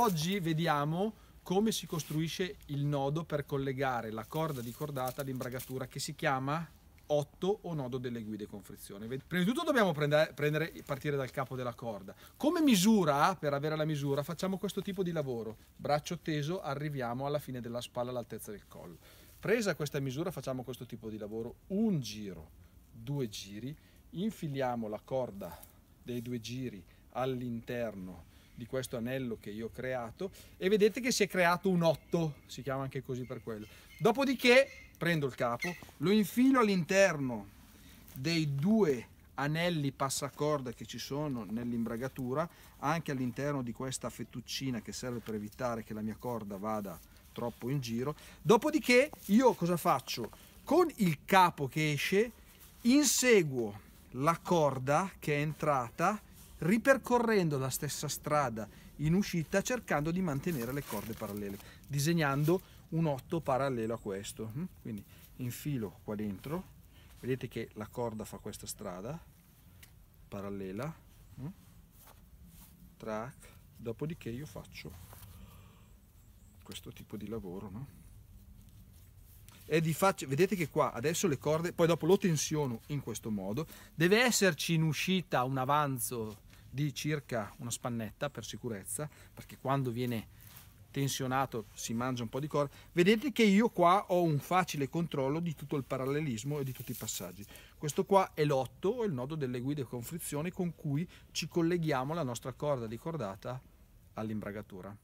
Oggi vediamo come si costruisce il nodo per collegare la corda di cordata all'imbragatura che si chiama 8 o nodo delle guide con frizione. Prima di tutto dobbiamo prendere, prendere, partire dal capo della corda. Come misura, per avere la misura, facciamo questo tipo di lavoro. Braccio teso, arriviamo alla fine della spalla all'altezza del collo. Presa questa misura facciamo questo tipo di lavoro. Un giro, due giri, infiliamo la corda dei due giri all'interno di questo anello che io ho creato e vedete che si è creato un otto, si chiama anche così per quello. Dopodiché prendo il capo, lo infilo all'interno dei due anelli passacorda che ci sono nell'imbragatura, anche all'interno di questa fettuccina che serve per evitare che la mia corda vada troppo in giro. Dopodiché io cosa faccio? Con il capo che esce inseguo la corda che è entrata ripercorrendo la stessa strada in uscita cercando di mantenere le corde parallele, disegnando un otto parallelo a questo. Hm? Quindi infilo qua dentro, vedete che la corda fa questa strada parallela, hm? track, dopodiché io faccio questo tipo di lavoro. No? E di faccio, vedete che qua adesso le corde, poi dopo lo tensiono in questo modo, deve esserci in uscita un avanzo di circa una spannetta per sicurezza, perché quando viene tensionato si mangia un po' di corda. Vedete che io qua ho un facile controllo di tutto il parallelismo e di tutti i passaggi. Questo qua è l'otto o il nodo delle guide con frizione con cui ci colleghiamo la nostra corda di cordata all'imbragatura.